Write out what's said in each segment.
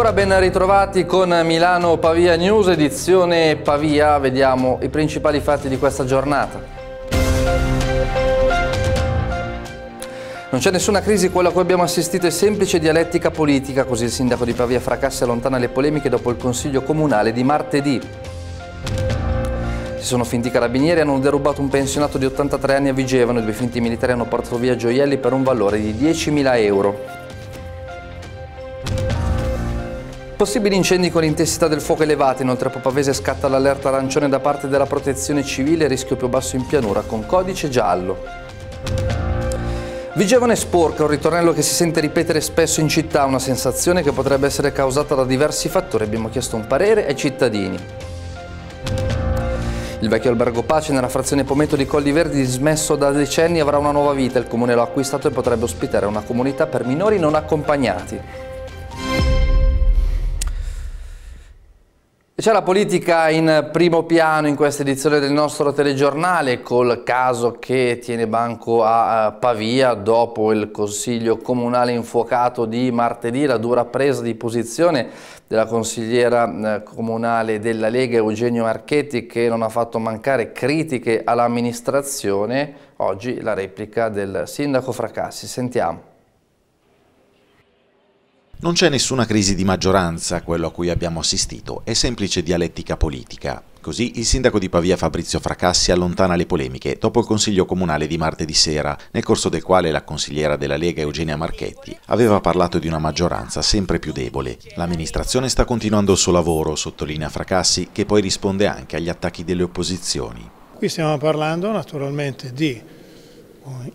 Ancora ben ritrovati con Milano Pavia News, edizione Pavia, vediamo i principali fatti di questa giornata. Non c'è nessuna crisi, quella a cui abbiamo assistito è semplice dialettica politica, così il sindaco di Pavia Fracassa allontana le polemiche dopo il consiglio comunale di martedì. Si sono finti carabinieri, hanno derubato un pensionato di 83 anni a Vigevano, i due finti militari hanno portato via gioielli per un valore di 10.000 euro. Possibili incendi con intensità del fuoco elevata, inoltre a Popavese scatta l'allerta arancione da parte della protezione civile, rischio più basso in pianura con codice giallo. Vigevane sporca, un ritornello che si sente ripetere spesso in città, una sensazione che potrebbe essere causata da diversi fattori, abbiamo chiesto un parere ai cittadini. Il vecchio albergo Pace nella frazione Pometo di Colli Verdi, dismesso da decenni, avrà una nuova vita, il comune l'ha acquistato e potrebbe ospitare una comunità per minori non accompagnati. c'è la politica in primo piano in questa edizione del nostro telegiornale col caso che tiene banco a Pavia dopo il consiglio comunale infuocato di martedì, la dura presa di posizione della consigliera eh, comunale della Lega Eugenio Marchetti che non ha fatto mancare critiche all'amministrazione, oggi la replica del sindaco Fracassi, sentiamo. Non c'è nessuna crisi di maggioranza, quello a cui abbiamo assistito, è semplice dialettica politica. Così il sindaco di Pavia Fabrizio Fracassi allontana le polemiche dopo il consiglio comunale di martedì sera, nel corso del quale la consigliera della Lega Eugenia Marchetti aveva parlato di una maggioranza sempre più debole. L'amministrazione sta continuando il suo lavoro, sottolinea Fracassi, che poi risponde anche agli attacchi delle opposizioni. Qui stiamo parlando naturalmente di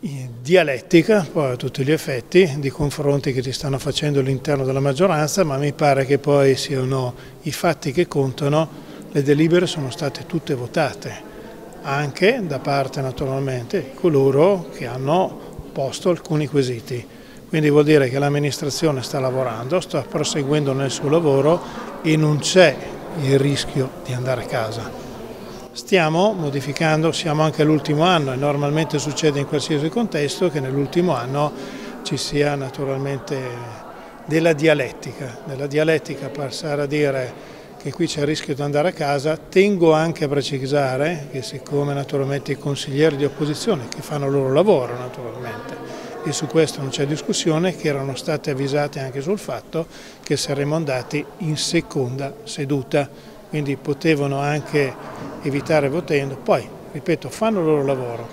eh, dialettica, poi a tutti gli effetti, di confronti che si stanno facendo all'interno della maggioranza, ma mi pare che poi siano i fatti che contano, le delibere sono state tutte votate, anche da parte naturalmente di coloro che hanno posto alcuni quesiti. Quindi vuol dire che l'amministrazione sta lavorando, sta proseguendo nel suo lavoro e non c'è il rischio di andare a casa. Stiamo modificando, siamo anche all'ultimo anno e normalmente succede in qualsiasi contesto che nell'ultimo anno ci sia naturalmente della dialettica, Nella dialettica passare a dire che qui c'è il rischio di andare a casa, tengo anche a precisare che siccome naturalmente i consiglieri di opposizione che fanno il loro lavoro naturalmente e su questo non c'è discussione, che erano state avvisate anche sul fatto che saremmo andati in seconda seduta quindi potevano anche evitare votando. Poi, ripeto, fanno il loro lavoro.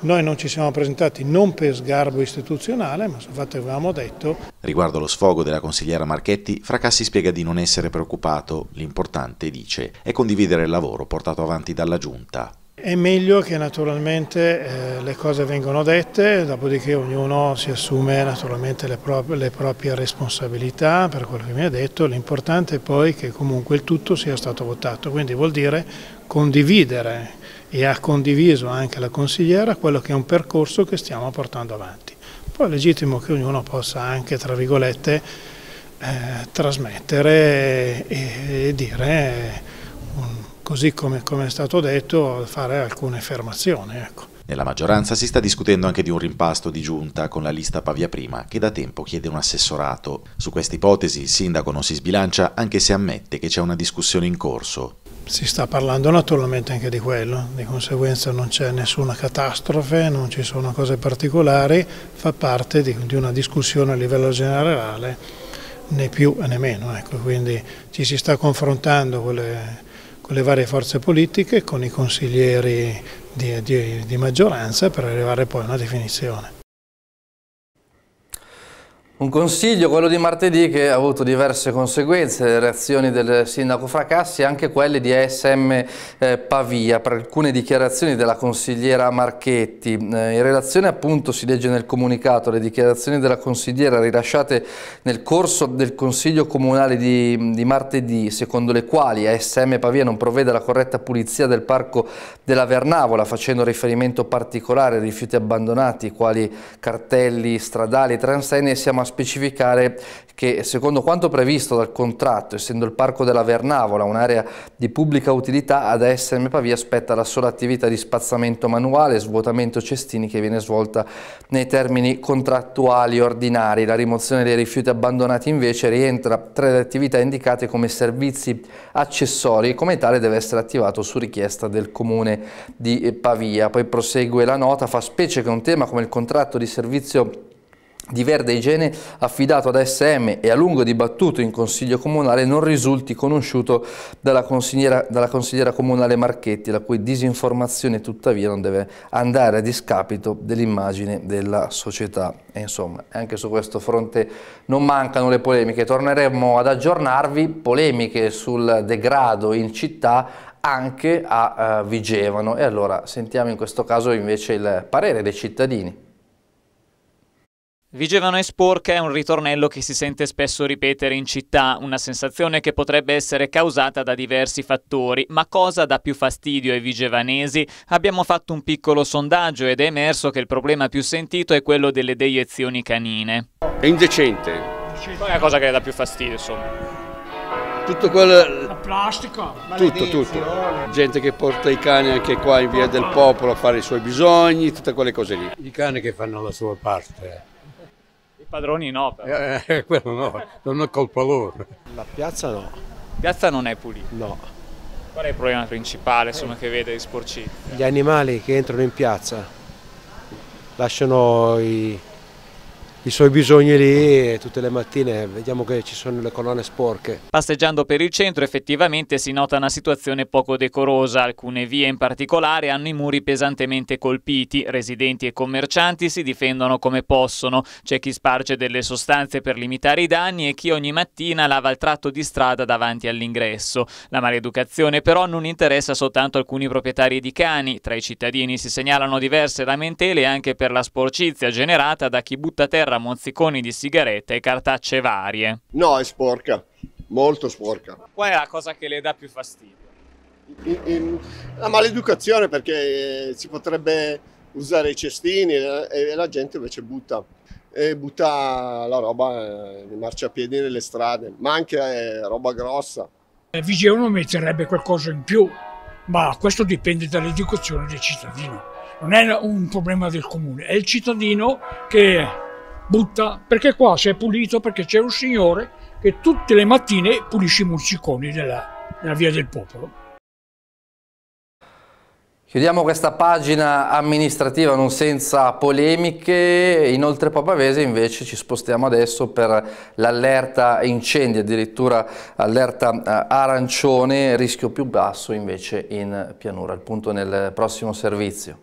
Noi non ci siamo presentati non per sgarbo istituzionale, ma infatti avevamo detto. Riguardo lo sfogo della consigliera Marchetti, Fracassi spiega di non essere preoccupato. L'importante, dice, è condividere il lavoro portato avanti dalla Giunta. È meglio che naturalmente eh, le cose vengano dette, dopodiché ognuno si assume naturalmente le, pro le proprie responsabilità per quello che mi ha detto, l'importante è poi che comunque il tutto sia stato votato, quindi vuol dire condividere e ha condiviso anche la consigliera quello che è un percorso che stiamo portando avanti. Poi è legittimo che ognuno possa anche, tra virgolette, eh, trasmettere e, e dire... Eh, un, così come, come è stato detto, fare alcune affermazioni. Ecco. Nella maggioranza si sta discutendo anche di un rimpasto di giunta con la lista Pavia Prima che da tempo chiede un assessorato. Su questa ipotesi il sindaco non si sbilancia anche se ammette che c'è una discussione in corso. Si sta parlando naturalmente anche di quello, di conseguenza non c'è nessuna catastrofe, non ci sono cose particolari, fa parte di, di una discussione a livello generale, né più né meno. Ecco. Quindi ci si sta confrontando con le con le varie forze politiche, con i consiglieri di, di, di maggioranza per arrivare poi a una definizione. Un consiglio, quello di martedì, che ha avuto diverse conseguenze, le reazioni del sindaco Fracassi e anche quelle di ASM eh, Pavia per alcune dichiarazioni della consigliera Marchetti. Eh, in relazione appunto, si legge nel comunicato, le dichiarazioni della consigliera rilasciate nel corso del consiglio comunale di, di martedì, secondo le quali ASM Pavia non provvede alla corretta pulizia del parco della Vernavola, facendo riferimento particolare ai rifiuti abbandonati, quali cartelli stradali, transenne e siamo specificare che secondo quanto previsto dal contratto, essendo il Parco della Vernavola un'area di pubblica utilità, ad ASM Pavia spetta la sola attività di spazzamento manuale e svuotamento cestini che viene svolta nei termini contrattuali ordinari. La rimozione dei rifiuti abbandonati invece rientra tra le attività indicate come servizi accessori e come tale deve essere attivato su richiesta del Comune di Pavia. Poi prosegue la nota, fa specie che un tema come il contratto di servizio di Verde Igiene affidato ad SM e a lungo dibattuto in Consiglio Comunale non risulti conosciuto dalla consigliera, dalla consigliera comunale Marchetti, la cui disinformazione tuttavia non deve andare a discapito dell'immagine della società. E insomma, anche su questo fronte non mancano le polemiche. Torneremo ad aggiornarvi, polemiche sul degrado in città anche a uh, Vigevano e allora sentiamo in questo caso invece il parere dei cittadini. Vigevano e sporca è un ritornello che si sente spesso ripetere in città, una sensazione che potrebbe essere causata da diversi fattori, ma cosa dà più fastidio ai vigevanesi? Abbiamo fatto un piccolo sondaggio ed è emerso che il problema più sentito è quello delle deiezioni canine. È indecente. Qual è la cosa che dà più fastidio, insomma? tutto quello... La plastica? Tutto, tutto. Gente che porta i cani anche qua in via del popolo a fare i suoi bisogni, tutte quelle cose lì. I cani che fanno la sua parte padroni no però. Eh, eh, quello no, non è colpa loro. La piazza no. La piazza non è pulita? No. Qual è il problema principale insomma, che vede di sporciti? Gli animali che entrano in piazza lasciano i, i suoi bisogni lì e tutte le mattine vediamo che ci sono le colonne sporche. Passeggiando per il centro effettivamente si nota una situazione poco decorosa, alcune vie in particolare hanno i muri pesantemente colpiti, residenti e commercianti si difendono come possono, c'è chi sparge delle sostanze per limitare i danni e chi ogni mattina lava il tratto di strada davanti all'ingresso. La maleducazione però non interessa soltanto alcuni proprietari di cani, tra i cittadini si segnalano diverse lamentele anche per la sporcizia generata da chi butta terra terra mozziconi di sigarette e cartacce varie. No, è sporca, molto sporca. Qual è la cosa che le dà più fastidio? la maleducazione perché si potrebbe usare i cestini e la gente invece butta e butta la roba eh, marciapiedi nelle strade, ma anche eh, roba grossa. Eh, il uno metterebbe qualcosa in più, ma questo dipende dall'educazione del cittadino. Non è un problema del comune, è il cittadino che butta, perché qua si è pulito perché c'è un signore che tutte le mattine pulisce i morsiconi della, della via del popolo. Chiudiamo questa pagina amministrativa non senza polemiche, inoltre Papavese invece ci spostiamo adesso per l'allerta incendi, addirittura allerta eh, arancione, rischio più basso invece in pianura, il punto nel prossimo servizio.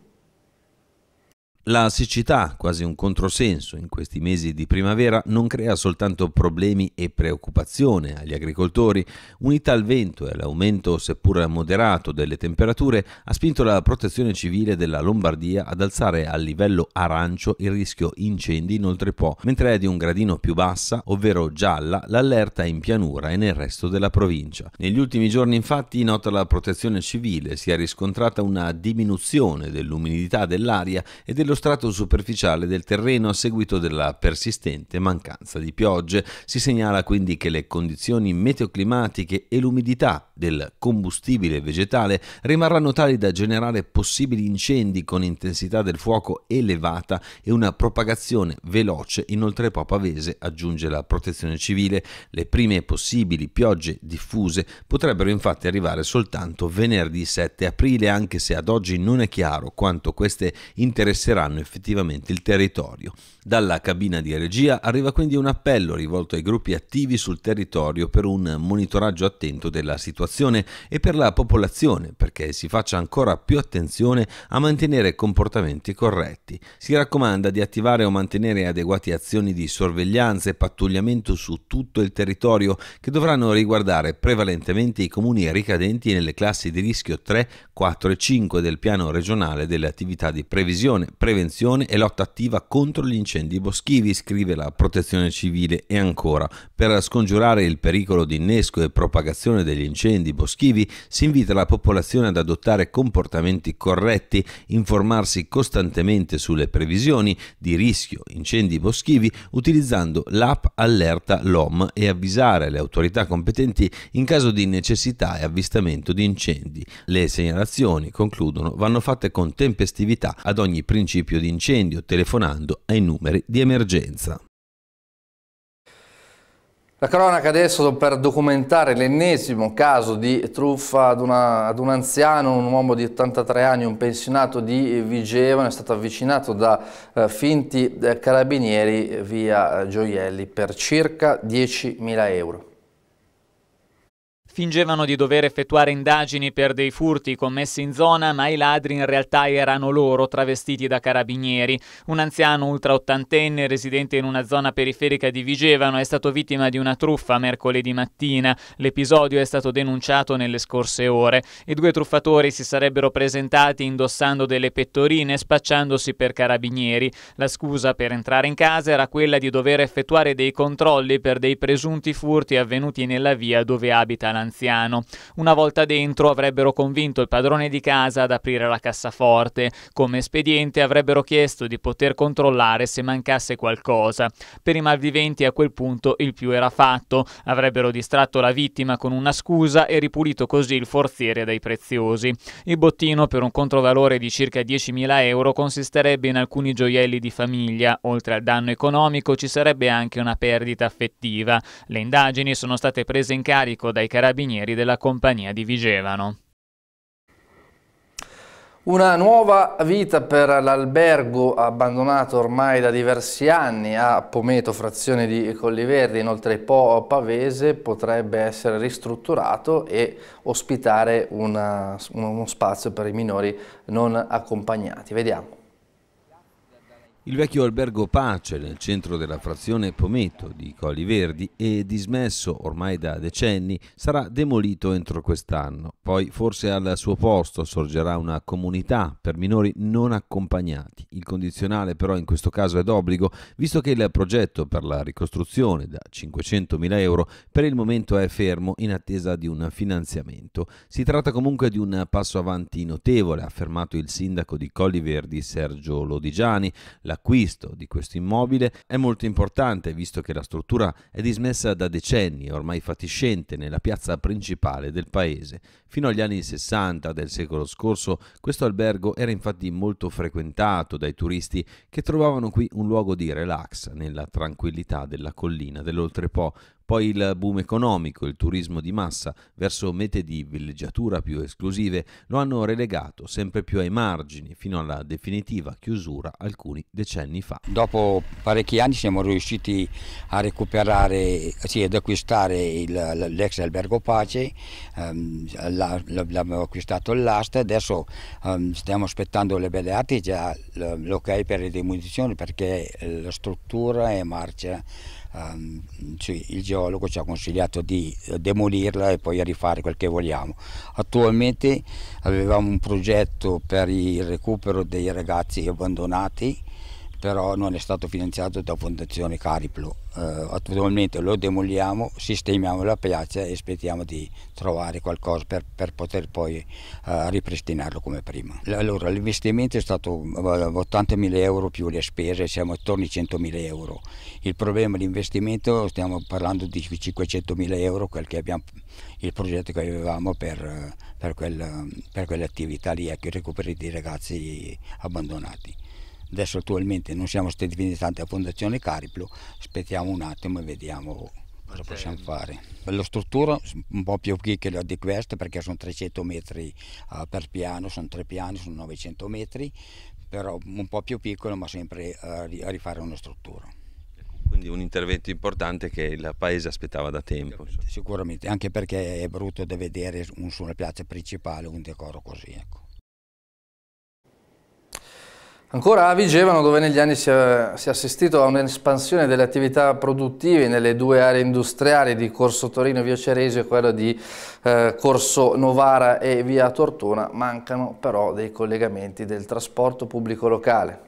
La siccità, quasi un controsenso in questi mesi di primavera, non crea soltanto problemi e preoccupazione agli agricoltori. Unita al vento e all'aumento, seppur moderato, delle temperature, ha spinto la protezione civile della Lombardia ad alzare a livello arancio il rischio incendi inoltre può, mentre è di un gradino più bassa, ovvero gialla, l'allerta in pianura e nel resto della provincia. Negli ultimi giorni, infatti, nota la protezione civile, si è riscontrata una diminuzione dell'umidità dell'aria e dello lo strato superficiale del terreno a seguito della persistente mancanza di piogge. Si segnala quindi che le condizioni meteoclimatiche e l'umidità del combustibile vegetale rimarranno tali da generare possibili incendi con intensità del fuoco elevata e una propagazione veloce. Inoltre Papavese aggiunge la protezione civile. Le prime possibili piogge diffuse potrebbero infatti arrivare soltanto venerdì 7 aprile, anche se ad oggi non è chiaro quanto queste interesseranno occuperanno effettivamente il territorio. Dalla cabina di regia arriva quindi un appello rivolto ai gruppi attivi sul territorio per un monitoraggio attento della situazione e per la popolazione perché si faccia ancora più attenzione a mantenere comportamenti corretti. Si raccomanda di attivare o mantenere adeguate azioni di sorveglianza e pattugliamento su tutto il territorio che dovranno riguardare prevalentemente i comuni ricadenti nelle classi di rischio 3, 4 e 5 del piano regionale delle attività di previsione, prevenzione prevenzione e lotta attiva contro gli incendi boschivi, scrive la protezione civile e ancora, per scongiurare il pericolo di innesco e propagazione degli incendi boschivi, si invita la popolazione ad adottare comportamenti corretti, informarsi costantemente sulle previsioni di rischio incendi boschivi utilizzando l'app Allerta LOM e avvisare le autorità competenti in caso di necessità e avvistamento di incendi. Le segnalazioni, concludono, vanno fatte con tempestività ad ogni principio municipio di incendio telefonando ai numeri di emergenza. La cronaca adesso per documentare l'ennesimo caso di truffa ad, una, ad, un anziano, un uomo di 83 anni, un pensionato di Vigevano, è stato avvicinato da eh, finti eh, carabinieri via Gioielli per circa 10.000 euro. Fingevano di dover effettuare indagini per dei furti commessi in zona, ma i ladri in realtà erano loro, travestiti da carabinieri. Un anziano ultraottantenne, residente in una zona periferica di Vigevano, è stato vittima di una truffa mercoledì mattina. L'episodio è stato denunciato nelle scorse ore. I due truffatori si sarebbero presentati indossando delle pettorine, spacciandosi per carabinieri. La scusa per entrare in casa era quella di dover effettuare dei controlli per dei presunti furti avvenuti nella via dove abita l'anziano anziano. Una volta dentro avrebbero convinto il padrone di casa ad aprire la cassaforte. Come espediente avrebbero chiesto di poter controllare se mancasse qualcosa. Per i malviventi a quel punto il più era fatto. Avrebbero distratto la vittima con una scusa e ripulito così il forziere dai preziosi. Il bottino per un controvalore di circa 10.000 euro consisterebbe in alcuni gioielli di famiglia. Oltre al danno economico ci sarebbe anche una perdita affettiva. Le indagini sono state prese in carico dai carabinieri carabinieri della compagnia di Vigevano. Una nuova vita per l'albergo abbandonato ormai da diversi anni a Pometo, frazione di Colliverdi, inoltre Po Pavese potrebbe essere ristrutturato e ospitare una, uno spazio per i minori non accompagnati. Vediamo. Il vecchio albergo Pace nel centro della frazione Pometo di Colli Verdi e dismesso ormai da decenni sarà demolito entro quest'anno. Poi forse al suo posto sorgerà una comunità per minori non accompagnati. Il condizionale però in questo caso è d'obbligo visto che il progetto per la ricostruzione da 500.000 euro per il momento è fermo in attesa di un finanziamento. Si tratta comunque di un passo avanti notevole, ha affermato il sindaco di Colli Verdi Sergio Lodigiani. La L'acquisto di questo immobile è molto importante visto che la struttura è dismessa da decenni, ormai fatiscente nella piazza principale del paese. Fino agli anni 60 del secolo scorso questo albergo era infatti molto frequentato dai turisti che trovavano qui un luogo di relax nella tranquillità della collina dell'Oltrepo, poi il boom economico, il turismo di massa verso mete di villeggiatura più esclusive lo hanno relegato sempre più ai margini fino alla definitiva chiusura alcuni decenni fa. Dopo parecchi anni siamo riusciti a recuperare, sì, ad acquistare l'ex albergo Pace, um, l'abbiamo acquistato all'asta, adesso um, stiamo aspettando le belle arti, già l'ok per le demolizioni perché la struttura è marcia Ehm, sì, il geologo ci ha consigliato di eh, demolirla e poi rifare quel che vogliamo. Attualmente avevamo un progetto per il recupero dei ragazzi abbandonati però non è stato finanziato da Fondazione Cariplo. Eh, attualmente lo demoliamo, sistemiamo la piazza e aspettiamo di trovare qualcosa per, per poter poi eh, ripristinarlo come prima. Allora, l'investimento è stato 80.000 eh, euro più le spese, siamo attorno ai 100.000 euro. Il problema di investimento, stiamo parlando di 500.000 euro, quel che abbiamo, il progetto che avevamo per, per, quel, per quell'attività lì, ecco, il recupero di ragazzi abbandonati. Adesso attualmente non siamo stati finiti tanto a Fondazione Cariplo, aspettiamo un attimo e vediamo cosa possiamo fare. La struttura un po' più piccola di questa perché sono 300 metri ah, per piano, sono tre piani, sono 900 metri, però un po' più piccolo ma sempre ah, a rifare una struttura. Ecco, quindi un intervento importante che il paese aspettava da tempo. Sicuramente, anche perché è brutto da vedere su una piazza principale un decoro così. Ecco. Ancora a Vigevano, dove negli anni si è, si è assistito a un'espansione delle attività produttive nelle due aree industriali di Corso Torino e Via Ceresio e quella di eh, Corso Novara e Via Tortona, mancano però dei collegamenti del trasporto pubblico locale.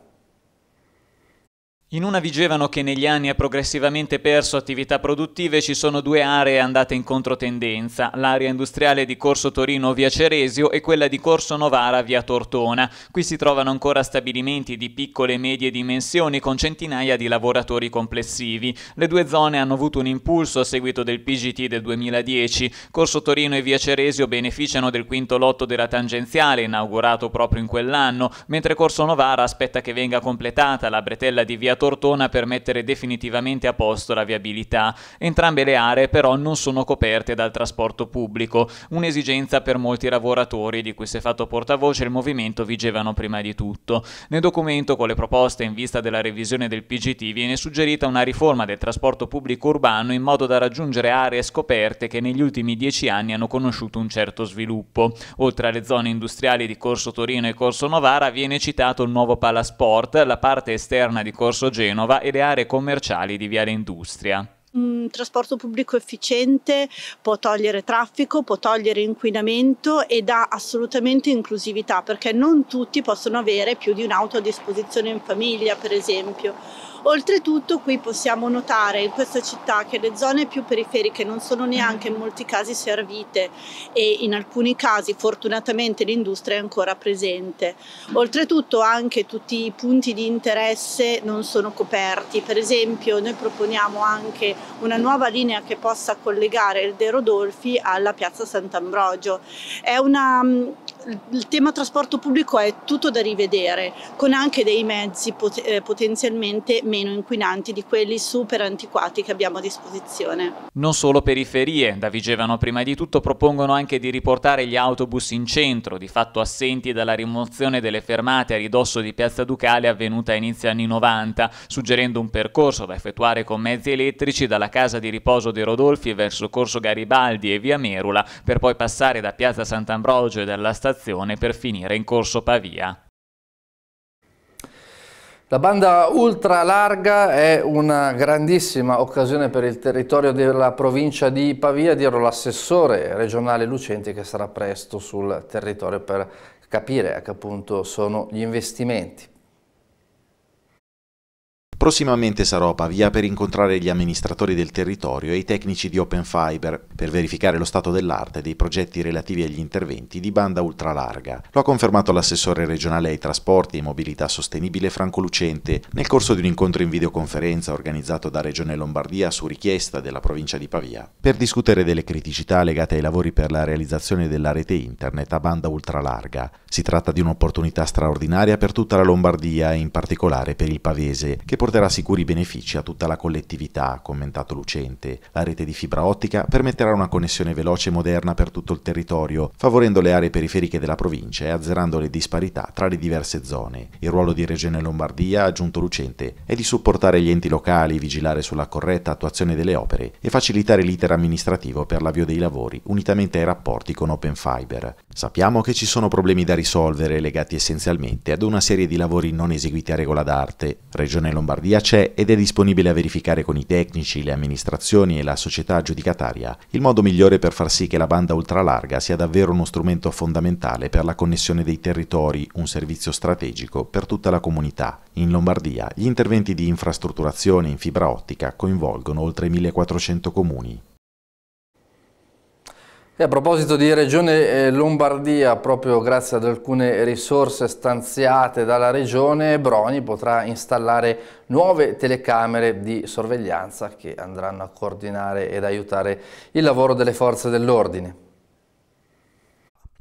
In una Vigevano che negli anni ha progressivamente perso attività produttive ci sono due aree andate in controtendenza, l'area industriale di Corso Torino via Ceresio e quella di Corso Novara via Tortona. Qui si trovano ancora stabilimenti di piccole e medie dimensioni con centinaia di lavoratori complessivi. Le due zone hanno avuto un impulso a seguito del PGT del 2010. Corso Torino e via Ceresio beneficiano del quinto lotto della tangenziale inaugurato proprio in quell'anno, mentre Corso Novara aspetta che venga completata la bretella di via Tortona per mettere definitivamente a posto la viabilità. Entrambe le aree però non sono coperte dal trasporto pubblico, un'esigenza per molti lavoratori di cui si è fatto portavoce il movimento vigevano prima di tutto. Nel documento con le proposte in vista della revisione del PGT viene suggerita una riforma del trasporto pubblico urbano in modo da raggiungere aree scoperte che negli ultimi dieci anni hanno conosciuto un certo sviluppo. Oltre alle zone industriali di Corso Torino e Corso Novara viene citato il nuovo Palasport, la parte esterna di Corso Pozzo Genova e le aree commerciali di Viale Industria. Un mm, trasporto pubblico efficiente può togliere traffico, può togliere inquinamento e dà assolutamente inclusività perché non tutti possono avere più di un'auto a disposizione in famiglia, per esempio Oltretutto qui possiamo notare in questa città che le zone più periferiche non sono neanche in molti casi servite e in alcuni casi fortunatamente l'industria è ancora presente. Oltretutto anche tutti i punti di interesse non sono coperti, per esempio noi proponiamo anche una nuova linea che possa collegare il De Rodolfi alla piazza Sant'Ambrogio. È una il tema trasporto pubblico è tutto da rivedere, con anche dei mezzi pot eh, potenzialmente meno inquinanti di quelli super antiquati che abbiamo a disposizione. Non solo periferie, da Vigevano prima di tutto propongono anche di riportare gli autobus in centro, di fatto assenti dalla rimozione delle fermate a ridosso di Piazza Ducale avvenuta a inizio anni 90, suggerendo un percorso da effettuare con mezzi elettrici dalla casa di riposo dei Rodolfi verso Corso Garibaldi e via Merula, per poi passare da Piazza Sant'Ambrogio e dalla stazione stazione per finire in corso Pavia. La banda ultra larga è una grandissima occasione per il territorio della provincia di Pavia, dirò l'assessore regionale Lucenti che sarà presto sul territorio per capire a che punto sono gli investimenti. Prossimamente sarò a Pavia per incontrare gli amministratori del territorio e i tecnici di Open Fiber per verificare lo stato dell'arte dei progetti relativi agli interventi di banda ultralarga. Lo ha confermato l'assessore regionale ai trasporti e mobilità sostenibile Franco Lucente nel corso di un incontro in videoconferenza organizzato da Regione Lombardia su richiesta della provincia di Pavia per discutere delle criticità legate ai lavori per la realizzazione della rete internet a banda ultralarga. Si tratta di un'opportunità straordinaria per tutta la Lombardia e in particolare per il Pavese che porterà porterà sicuri benefici a tutta la collettività, ha commentato Lucente. La rete di fibra ottica permetterà una connessione veloce e moderna per tutto il territorio, favorendo le aree periferiche della provincia e azzerando le disparità tra le diverse zone. Il ruolo di Regione Lombardia, ha aggiunto Lucente, è di supportare gli enti locali, vigilare sulla corretta attuazione delle opere e facilitare l'iter amministrativo per l'avvio dei lavori, unitamente ai rapporti con Open Fiber. Sappiamo che ci sono problemi da risolvere legati essenzialmente ad una serie di lavori non eseguiti a regola d'arte. Regione Lombardia salvaguardia c'è ed è disponibile a verificare con i tecnici, le amministrazioni e la società giudicataria il modo migliore per far sì che la banda ultralarga sia davvero uno strumento fondamentale per la connessione dei territori, un servizio strategico per tutta la comunità. In Lombardia gli interventi di infrastrutturazione in fibra ottica coinvolgono oltre 1400 comuni. E a proposito di Regione eh, Lombardia, proprio grazie ad alcune risorse stanziate dalla Regione, Broni potrà installare nuove telecamere di sorveglianza che andranno a coordinare ed aiutare il lavoro delle forze dell'ordine.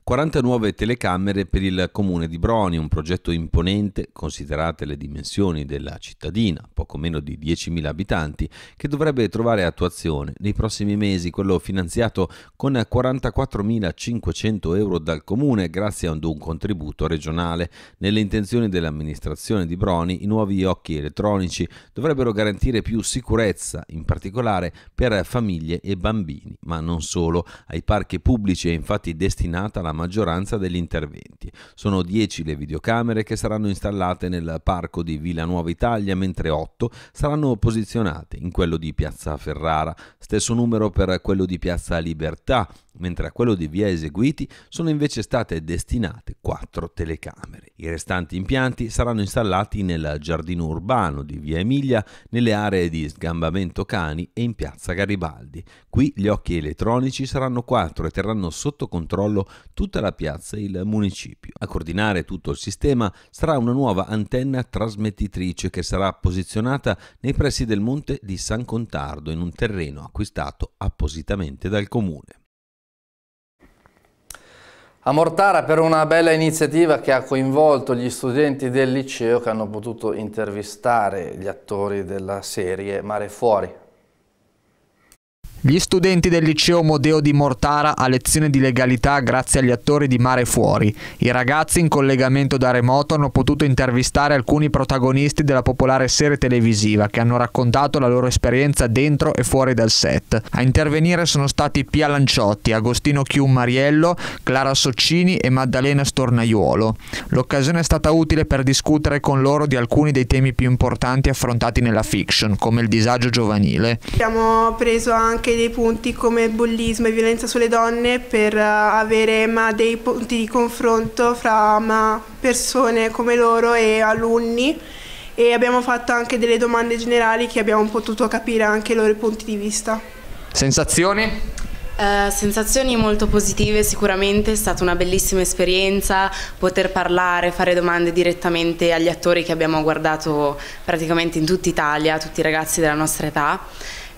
40 nuove telecamere per il comune di Broni, un progetto imponente considerate le dimensioni della cittadina, poco meno di 10.000 abitanti, che dovrebbe trovare attuazione nei prossimi mesi, quello finanziato con 44.500 euro dal comune grazie ad un contributo regionale. Nelle intenzioni dell'amministrazione di Broni, i nuovi occhi elettronici dovrebbero garantire più sicurezza, in particolare per famiglie e bambini, ma non solo. Ai parchi pubblici è infatti destinata la maggioranza degli interventi. Sono 10 le videocamere che saranno installate nel parco di Nuova Italia, mentre 8 saranno posizionate in quello di Piazza Ferrara, stesso numero per quello di Piazza Libertà, mentre a quello di via Eseguiti sono invece state destinate quattro telecamere. I restanti impianti saranno installati nel giardino urbano di via Emilia, nelle aree di sgambamento cani e in piazza Garibaldi. Qui gli occhi elettronici saranno quattro e terranno sotto controllo tutta la piazza e il municipio. A coordinare tutto il sistema sarà una nuova antenna trasmettitrice che sarà posizionata nei pressi del monte di San Contardo in un terreno acquistato appositamente dal comune. A Mortara per una bella iniziativa che ha coinvolto gli studenti del liceo che hanno potuto intervistare gli attori della serie Mare Fuori, gli studenti del liceo Modeo di Mortara a lezione di legalità grazie agli attori di Mare Fuori. I ragazzi in collegamento da remoto hanno potuto intervistare alcuni protagonisti della popolare serie televisiva che hanno raccontato la loro esperienza dentro e fuori dal set. A intervenire sono stati Pia Lanciotti, Agostino Chium Mariello, Clara Soccini e Maddalena Stornaiuolo. L'occasione è stata utile per discutere con loro di alcuni dei temi più importanti affrontati nella fiction, come il disagio giovanile. Abbiamo preso anche dei punti come bullismo e violenza sulle donne per eh, avere ma, dei punti di confronto fra ma, persone come loro e alunni e abbiamo fatto anche delle domande generali che abbiamo potuto capire anche i loro punti di vista. Sensazioni? Uh, sensazioni molto positive sicuramente, è stata una bellissima esperienza poter parlare, fare domande direttamente agli attori che abbiamo guardato praticamente in tutta Italia, tutti i ragazzi della nostra età.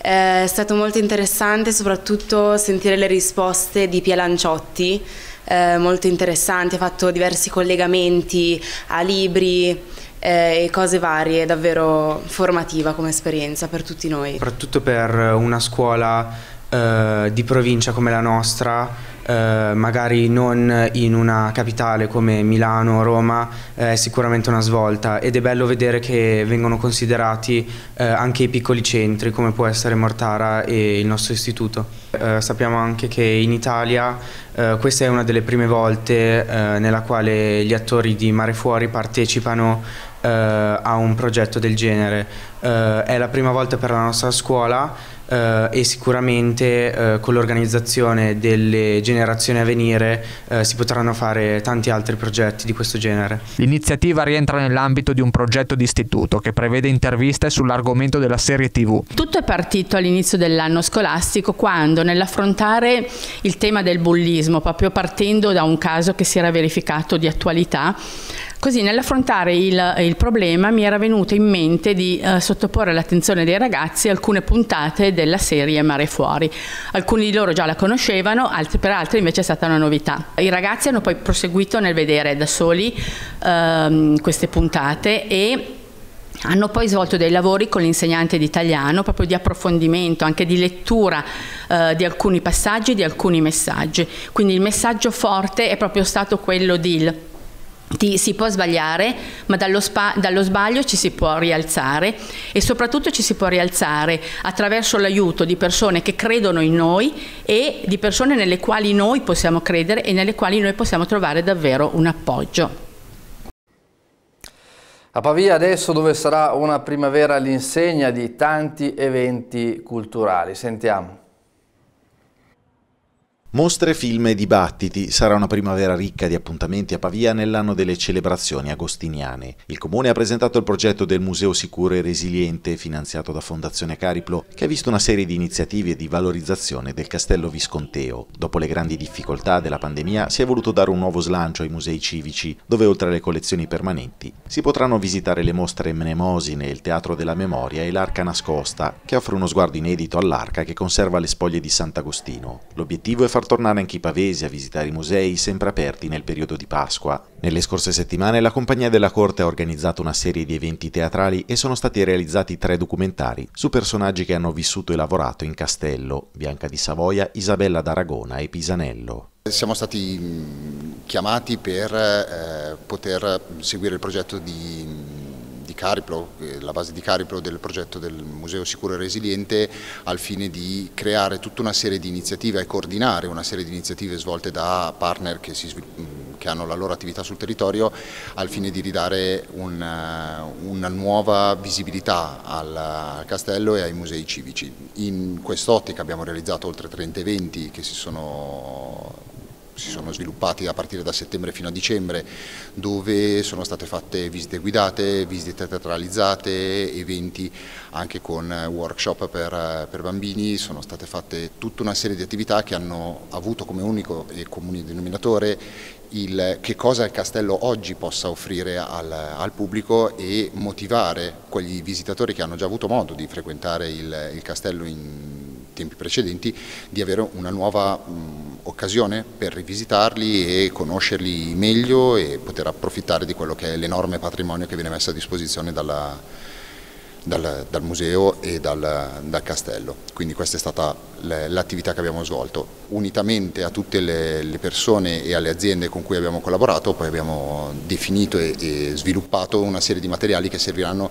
Eh, è stato molto interessante soprattutto sentire le risposte di Pia Lanciotti, eh, molto interessanti, ha fatto diversi collegamenti a libri eh, e cose varie, davvero formativa come esperienza per tutti noi. Soprattutto per una scuola eh, di provincia come la nostra, eh, magari non in una capitale come Milano o Roma, eh, è sicuramente una svolta ed è bello vedere che vengono considerati eh, anche i piccoli centri come può essere Mortara e il nostro istituto. Eh, sappiamo anche che in Italia eh, questa è una delle prime volte nella quale gli attori di Mare Fuori partecipano a un progetto del genere. è la prima volta per la nostra scuola eh, e sicuramente eh, con l'organizzazione delle generazioni a venire eh, si potranno fare tanti altri progetti di questo genere. L'iniziativa rientra nell'ambito di un progetto di istituto che prevede interviste sull'argomento della serie TV. Tutto è partito all'inizio dell'anno scolastico quando nell'affrontare il tema del bullismo, proprio partendo da un caso che si era verificato di attualità, Così nell'affrontare il, il, problema mi era venuto in mente di eh, sottoporre all'attenzione dei ragazzi alcune puntate della serie Mare Fuori. Alcuni di loro già la conoscevano, altri, per altri invece è stata una novità. I ragazzi hanno poi proseguito nel vedere da soli ehm, queste puntate e hanno poi svolto dei lavori con l'insegnante di italiano, proprio di approfondimento, anche di lettura eh, di alcuni passaggi, di alcuni messaggi. Quindi il messaggio forte è proprio stato quello di ti, si può sbagliare, ma dallo, spa, dallo, sbaglio ci si può rialzare e soprattutto ci si può rialzare attraverso l'aiuto di persone che credono in noi e di persone nelle quali noi possiamo credere e nelle quali noi possiamo trovare davvero un appoggio. A Pavia adesso dove sarà una primavera all'insegna di tanti eventi culturali. Sentiamo. Mostre, film e dibattiti sarà una primavera ricca di appuntamenti a Pavia nell'anno delle celebrazioni agostiniane. Il comune ha presentato il progetto del Museo Sicuro e Resiliente finanziato da Fondazione Cariplo che ha visto una serie di iniziative di valorizzazione del castello visconteo. Dopo le grandi difficoltà della pandemia si è voluto dare un nuovo slancio ai musei civici dove oltre alle collezioni permanenti si potranno visitare le mostre Mnemosine, il Teatro della Memoria e l'Arca Nascosta che offre uno sguardo inedito all'arca che conserva le spoglie di Sant'Agostino. L'obiettivo è far far tornare anche i pavesi a visitare i musei sempre aperti nel periodo di Pasqua. Nelle scorse settimane la Compagnia della Corte ha organizzato una serie di eventi teatrali e sono stati realizzati tre documentari su personaggi che hanno vissuto e lavorato in Castello, Bianca di Savoia, Isabella d'Aragona e Pisanello. Siamo stati mm, chiamati per eh, poter seguire il progetto di Cariplo, eh, la base di Cariplo del progetto del Museo Sicuro e Resiliente al fine di creare tutta una serie di iniziative e coordinare una serie di iniziative svolte da partner che, si, mm, che hanno la loro attività sul territorio al fine di ridare una, eh, una nuova visibilità al, al, castello e ai musei civici. In quest'ottica abbiamo realizzato oltre 30 eventi che si sono si sono sviluppati a partire da settembre fino a dicembre, dove sono state fatte visite guidate, visite teatralizzate, eventi anche con eh, workshop per, eh, per bambini, sono state fatte tutta una serie di attività che hanno avuto come unico e comune denominatore il, che cosa il castello oggi possa offrire al, al, pubblico e motivare quegli visitatori che hanno già avuto modo di frequentare il, il castello in tempi precedenti, di avere una nuova mh, occasione per rivisitarli e conoscerli meglio e poter approfittare di quello che è l'enorme patrimonio che viene messo a disposizione dalla, dal, dal, museo e dal, dal, castello. Quindi questa è stata l'attività che abbiamo svolto. Unitamente a tutte le, le, persone e alle aziende con cui abbiamo collaborato, poi abbiamo definito e, e sviluppato una serie di materiali che serviranno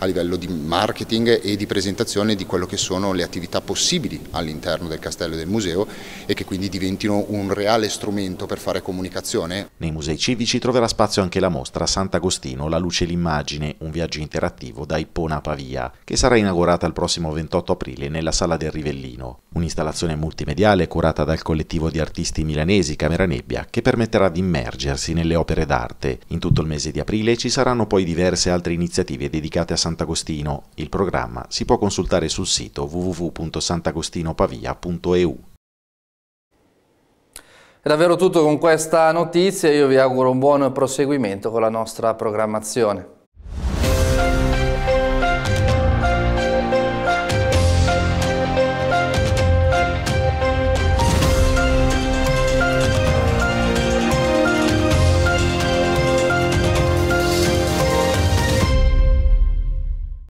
a livello di marketing e di presentazione di quello che sono le attività possibili all'interno del castello e del museo e che quindi diventino un reale strumento per fare comunicazione. Nei musei civici troverà spazio anche la mostra Sant'Agostino, la luce e l'immagine, un viaggio interattivo da Ippona a Pavia, che sarà inaugurata il prossimo 28 aprile nella sala del Rivellino, un'installazione multimediale curata dal collettivo di artisti milanesi Camera Nebbia che permetterà di immergersi nelle opere d'arte. In tutto il mese di aprile ci saranno poi diverse altre iniziative dedicate a Sant'Agostino Sant'Agostino. Il programma si può consultare sul sito www.sant'agostinopavia.eu. È davvero tutto con questa notizia, io vi auguro un buon proseguimento con la nostra programmazione.